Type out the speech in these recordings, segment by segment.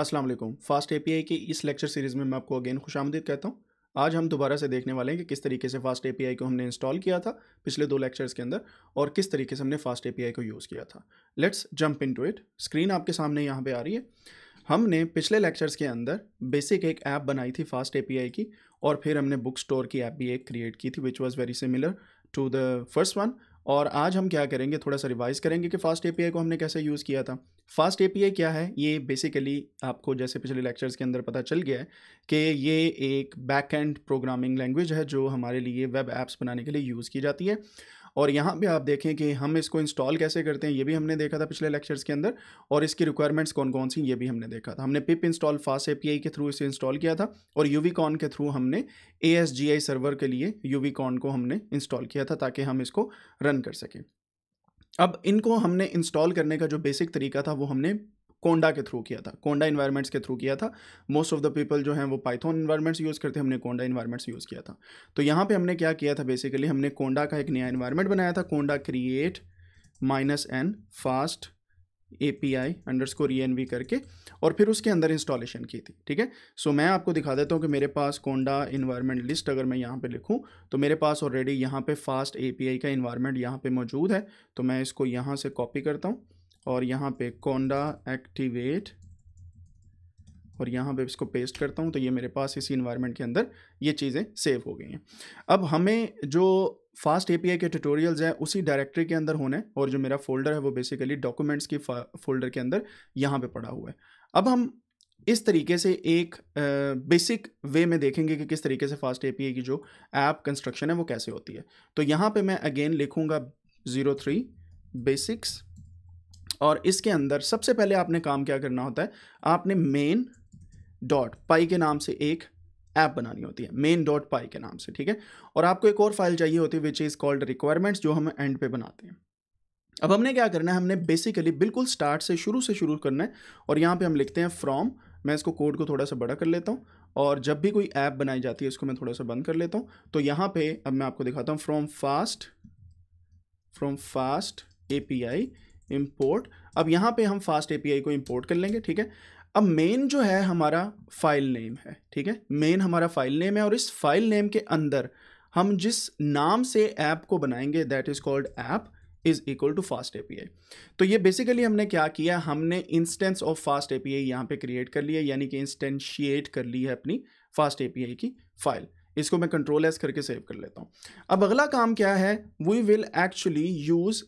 अस्सलाम वालेकुम fast API की इस लेक्चर सीरीज़ में मैं आपको अगेन खुश आमदीद कहता हूँ आज हम दोबारा से देखने वाले हैं कि किस तरीके से फास्ट एपीआई को हमने इंस्टॉल किया था पिछले दो लेक्चर्स के अंदर और किस तरीके से हमने फास्ट एपीआई को यूज़ किया था let's jump into it screen आपके सामने यहाँ पर आ रही है हमने पिछले लेक्चर्स के अंदर बेसिक एक ऐप बनाई थी फास्ट एपीआई की और फिर हमने बुक स्टोर की ऐप भी एक क्रिएट की थी which was very similar to the first one और आज हम क्या करेंगे थोड़ा सा रिवाइज़ करेंगे कि फास्ट एपीआई को हमने कैसे यूज़ किया था फास्ट एपीआई क्या है ये बेसिकली आपको जैसे पिछले लेक्चर्स के अंदर पता चल गया है कि ये एक बैक एंड प्रोग्रामिंग लैंग्वेज है जो हमारे लिए वेब ऐप्स बनाने के लिए यूज़ की जाती है और यहाँ पे आप देखें कि हम इसको इंस्टॉल कैसे करते हैं ये भी हमने देखा था पिछले लेक्चर्स के अंदर और इसकी रिक्वायरमेंट्स कौन कौन सी ये भी हमने देखा था हमने पिप इंस्टॉल फास्ट एपीआई के थ्रू इसे इंस्टॉल किया था और यूवीकॉन के थ्रू हमने ए सर्वर के लिए यूवीकॉन को हमने इंस्टॉल किया था ताकि हम इसको रन कर सकें अब इनको हमने इंस्टॉल करने का जो बेसिक तरीका था वो हमने कोंडा के थ्रू किया था कोंडा इन्वायरमेंट्स के थ्रू किया था मोस्ट ऑफ द पीपल जो हैं वो पाइथन इन्वायरमेंट्स यूज़ करते हमने कोंडा इन्वायरमेंट्स यूज़ किया था तो यहाँ पे हमने क्या किया था बेसिकली हमने कोंडा का एक नया इन्वायरमेंट बनाया था conda create minus N fast A P I underscore E N V करके और फिर उसके अंदर इंस्टॉलेशन की थी ठीक है सो मैं आपको दिखा देता हूँ कि मेरे पास कोंडा इन्वायरमेंट लिस्ट अगर मैं यहाँ पे लिखूँ तो मेरे पास ऑलरेडी यहाँ पे फास्ट ए पी आई का इन्वायरमेंट यहाँ पे मौजूद है तो मैं इसको यहाँ से कॉपी करता हूँ और यहाँ पे कोंडा एक्टिवेट और यहाँ पे इसको पेस्ट करता हूँ तो ये मेरे पास इसी इन्वायरमेंट के अंदर ये चीज़ें सेव हो गई हैं अब हमें जो फास्ट एपीआई के ट्यूटोरियल्स हैं उसी डायरेक्टरी के अंदर होने और जो मेरा फोल्डर है वो बेसिकली डॉक्यूमेंट्स की फोल्डर के अंदर यहाँ पे पड़ा हुआ है अब हम इस तरीके से एक बेसिक वे में देखेंगे कि किस तरीके से फास्ट ए की जो ऐप कंस्ट्रक्शन है वो कैसे होती है तो यहाँ पर मैं अगेन लिखूँगा ज़ीरो थ्री बेसिक्स और इसके अंदर सबसे पहले आपने काम क्या करना होता है आपने मेन डॉट पाई के नाम से एक ऐप बनानी होती है मेन डॉट पाई के नाम से ठीक है और आपको एक और फाइल चाहिए होती है विच इज़ कॉल्ड रिक्वायरमेंट्स जो हम एंड पे बनाते हैं अब हमने क्या करना है हमने बेसिकली बिल्कुल स्टार्ट से शुरू से शुरू करना है और यहाँ पे हम लिखते हैं फ्रॉम मैं इसको कोड को थोड़ा सा बड़ा कर लेता हूँ और जब भी कोई ऐप बनाई जाती है इसको मैं थोड़ा सा बंद कर लेता हूँ तो यहाँ पे अब मैं आपको दिखाता हूँ from fast from fast A P I import अब यहाँ पे हम फास्ट ए को इम्पोर्ट कर लेंगे ठीक है अब मेन जो है हमारा फाइल नेम है ठीक है मेन हमारा फाइल नेम है और इस फाइल नेम के अंदर हम जिस नाम से ऐप को बनाएंगे that is called app is equal to fast A तो ये बेसिकली हमने क्या किया हमने instance of fast A I यहाँ पर क्रिएट कर लिया यानी कि इंस्टेंशिएट कर ली है अपनी फास्ट ए की फाइल इसको मैं कंट्रोल एस करके सेव कर लेता हूँ अब अगला काम क्या है we will actually use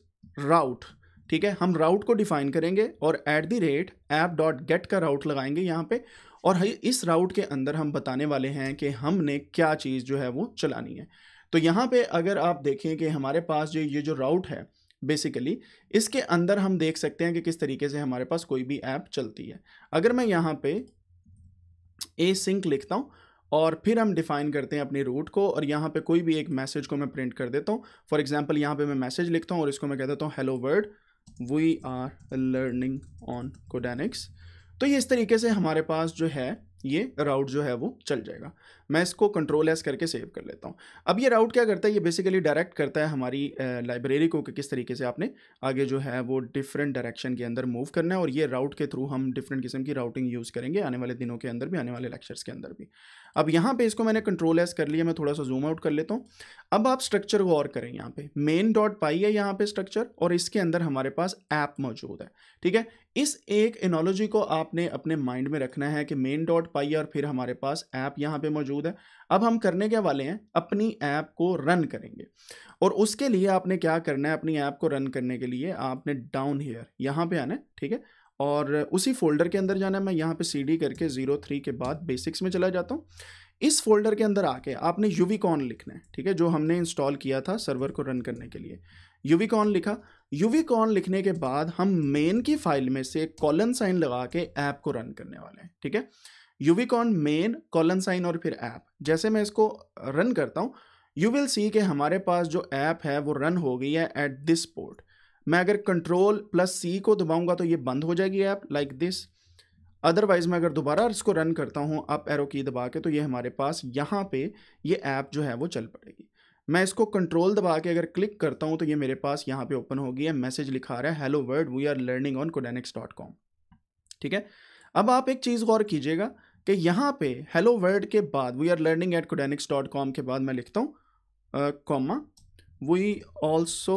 route ठीक है हम राउट को डिफाइन करेंगे और at the rate app dot get का राउट लगाएंगे यहाँ पे और इस राउट के अंदर हम बताने वाले हैं कि हमने क्या चीज़ जो है वो चलानी है तो यहाँ पे अगर आप देखें कि हमारे पास जो ये जो राउट है बेसिकली इसके अंदर हम देख सकते हैं कि किस तरीके से हमारे पास कोई भी ऐप चलती है अगर मैं यहाँ पे ए सिंक लिखता हूँ और फिर हम डिफाइन करते हैं अपने रूट को और यहाँ पे कोई भी एक मैसेज को मैं प्रिंट कर देता हूँ फॉर एग्जांपल यहाँ पे मैं मैसेज लिखता हूँ और इसको मैं कह देता हूँ hello word we are learning on Codanics तो ये इस तरीके से हमारे पास जो है ये राउट जो है वो चल जाएगा मैं इसको कंट्रोल एस करके सेव कर लेता हूँ अब ये राउट क्या करता है ये बेसिकली डायरेक्ट करता है हमारी लाइब्रेरी को कि किस तरीके से आपने आगे जो है वो डिफरेंट डायरेक्शन के अंदर मूव करना है और ये राउट के थ्रू हम डिफरेंट किस्म की राउटिंग यूज़ करेंगे आने वाले दिनों के अंदर भी आने वाले लेक्चर्स के अंदर भी अब यहाँ पर इसको मैंने कंट्रोल एस कर लिया मैं थोड़ा सा जूम आउट कर लेता हूँ अब आप स्ट्रक्चर को और करें यहाँ पर मेन डॉट पाई है यहाँ पर स्ट्रक्चर और इसके अंदर हमारे पास ऐप मौजूद है ठीक है इस एक एनोलॉजी को आपने अपने माइंड में रखना है कि मेन डॉट पाई है और फिर हमारे पास ऐप यहाँ पे मौजूद है अब हम करने के वाले हैं अपनी ऐप को रन करेंगे और उसके लिए आपने क्या करना है अपनी ऐप को रन करने के लिए आपने डाउन हेयर यहाँ पे आना है ठीक है और उसी फोल्डर के अंदर जाना है मैं यहाँ पे सी करके जीरो के बाद बेसिक्स में चला जाता हूँ इस फोल्डर के अंदर आके आपने यूविकॉन लिखना है ठीक है जो हमने इंस्टॉल किया था सर्वर को रन करने के लिए यूविकॉन लिखा यूविकॉन लिखने के बाद हम मेन की फाइल में से कॉलन साइन लगा के ऐप को रन करने वाले हैं ठीक है यूविकॉन मेन कॉलन साइन और फिर ऐप जैसे मैं इसको रन करता हूँ यू विल सी कि हमारे पास जो ऐप है वो रन हो गई है एट दिस पोर्ट मैं अगर कंट्रोल प्लस सी को दबाऊंगा तो ये बंद हो जाएगी ऐप लाइक दिस अदरवाइज़ मैं अगर दोबारा इसको रन करता हूँ अप एरो की दबा के तो ये हमारे पास यहाँ पे ये ऐप जो है वो चल पड़ेगी मैं इसको कंट्रोल दबा के अगर क्लिक करता हूँ तो ये मेरे पास यहाँ पे ओपन होगी है मैसेज लिखा रहा है hello word we are learning on Codanics dot com ठीक है अब आप एक चीज़ गौर कीजिएगा कि यहाँ पे हेलो वर्ल्ड के बाद we are learning at Codanics dot com के बाद मैं लिखता हूँ comma we also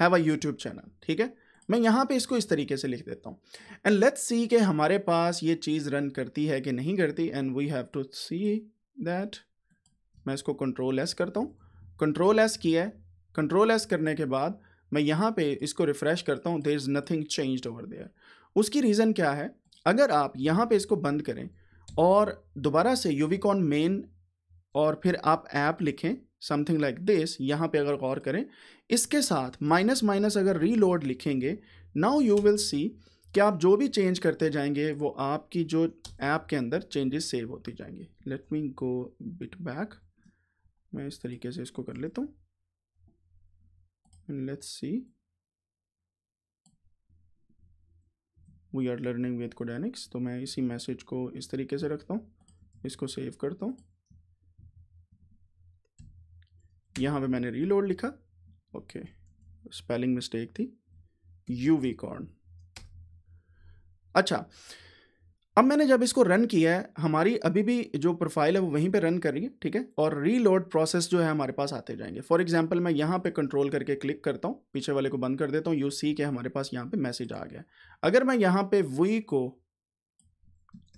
have a YouTube channel ठीक है मैं यहाँ पे इसको इस तरीके से लिख देता हूँ एंड लेट्स सी के हमारे पास ये चीज़ रन करती है कि नहीं करती and we have to see that मैं इसको कंट्रोल एस करता हूँ कंट्रोल एस किया है कंट्रोल एस करने के बाद मैं यहाँ पे इसको रिफ़्रेश करता हूँ there is nothing change over there उसकी रीज़न क्या है अगर आप यहाँ पे इसको बंद करें और दोबारा से यूविकॉन मेन और फिर आप ऐप लिखें समथिंग लाइक दिस यहाँ पे अगर गौर करें इसके साथ माइनस माइनस अगर रीलोड लिखेंगे नाउ यू विल सी कि आप जो भी चेंज करते जाएंगे वो आपकी जो ऐप के अंदर चेंजेस सेव होती जाएंगे let me go bit back मैं इस तरीके से इसको कर लेता हूँ and let's see we are learning with Codanics तो मैं इसी मैसेज को इस तरीके से रखता हूँ इसको सेव करता हूँ यहाँ पे मैंने रीलोड लिखा ओके स्पेलिंग मिस्टेक थी यू वी कॉर्न अच्छा अब मैंने जब इसको रन किया है हमारी अभी भी जो प्रोफाइल है वो वहीं पे रन कर रही है ठीक है और रीलोड प्रोसेस जो है हमारे पास आते जाएंगे फॉर एग्जांपल मैं यहाँ पे कंट्रोल करके क्लिक करता हूँ पीछे वाले को बंद कर देता हूँ यू सी के हमारे पास यहाँ पे मैसेज आ गया अगर मैं यहाँ पे वी को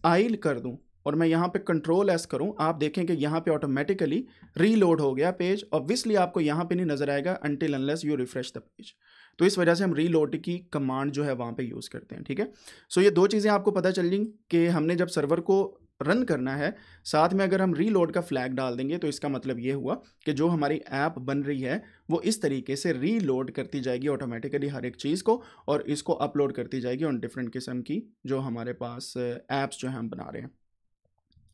आइल कर दूँ और मैं यहाँ पे कंट्रोल एस करूँ आप देखें कि यहाँ पे ऑटोमेटिकली रीलोड हो गया पेज ऑब्वियसली आपको यहाँ पे नहीं नजर आएगा until unless you refresh the page तो इस वजह से हम रीलोड की कमांड जो है वहाँ पे यूज़ करते हैं ठीक है सो so, ये दो चीज़ें आपको पता चल गई कि हमने जब सर्वर को रन करना है साथ में अगर हम रीलोड का फ्लैग डाल देंगे तो इसका मतलब ये हुआ कि जो हमारी ऐप बन रही है वो इस तरीके से रीलोड करती जाएगी ऑटोमेटिकली हर एक चीज़ को और इसको अपलोड करती जाएगी ऑन डिफरेंट किस्म की जो हमारे पास ऐप्स जो हैं हम बना रहे हैं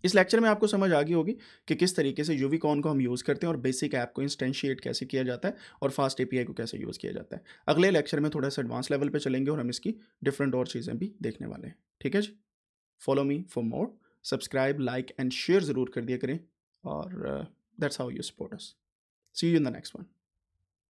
इस लेक्चर में आपको समझ आ गई होगी कि किस तरीके से यू कॉन को हम यूज़ करते हैं और बेसिक ऐप को इंस्टेंशिएट कैसे किया जाता है और फास्ट ए को कैसे यूज़ किया जाता है अगले लेक्चर में थोड़ा सा एडवांस लेवल पर चलेंगे और हम इसकी डिफरेंट और चीज़ें भी देखने वाले हैं ठीक है जी follow me for more subscribe like and share ज़रूर कर दिया करें और that's how you support us see you in the next one